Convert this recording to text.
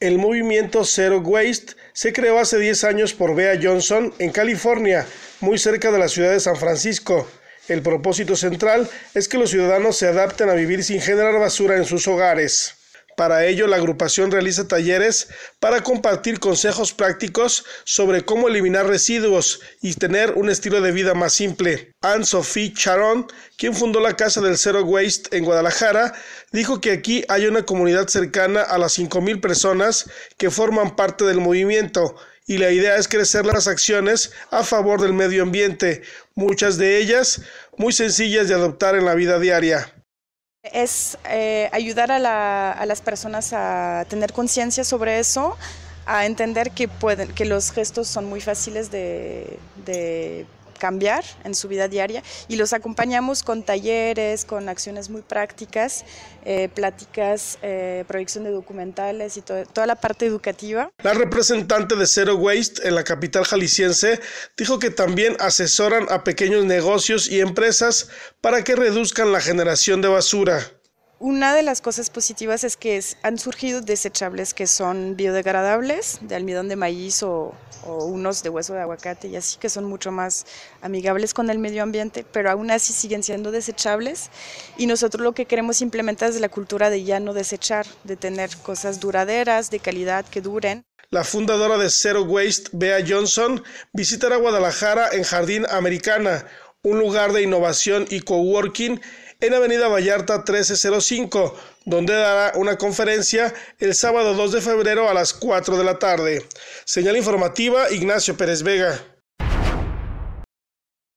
El movimiento Zero Waste se creó hace 10 años por Bea Johnson en California, muy cerca de la ciudad de San Francisco. El propósito central es que los ciudadanos se adapten a vivir sin generar basura en sus hogares. Para ello, la agrupación realiza talleres para compartir consejos prácticos sobre cómo eliminar residuos y tener un estilo de vida más simple. Anne-Sophie Charon, quien fundó la Casa del Zero Waste en Guadalajara, dijo que aquí hay una comunidad cercana a las 5.000 personas que forman parte del movimiento y la idea es crecer las acciones a favor del medio ambiente, muchas de ellas muy sencillas de adoptar en la vida diaria es eh, ayudar a, las personas a tener conciencia sobre eso, a entender que, pueden, que los gestos son muy fáciles de cambiar en su vida diaria y los acompañamos con talleres, con acciones muy prácticas, eh, pláticas, eh, proyección de documentales y toda la parte educativa. La representante de Zero Waste en la capital jalisciense dijo que también asesoran a pequeños negocios y empresas para que reduzcan la generación de basura. Una de las cosas positivas es que han surgido desechables que son biodegradables, de almidón de maíz o, unos de hueso de aguacate y así, que son mucho más amigables con el medio ambiente, pero aún así siguen siendo desechables. Y nosotros lo que queremos implementar es la cultura de ya no desechar, de tener cosas duraderas, de calidad, que duren. La fundadora de Zero Waste, Bea Johnson, visitará Guadalajara en Jardín Americana, un lugar de innovación y coworking en Avenida Vallarta 1305, donde dará una conferencia el sábado 2 de febrero a las 4 de la tarde. Señal informativa Ignacio Pérez Vega.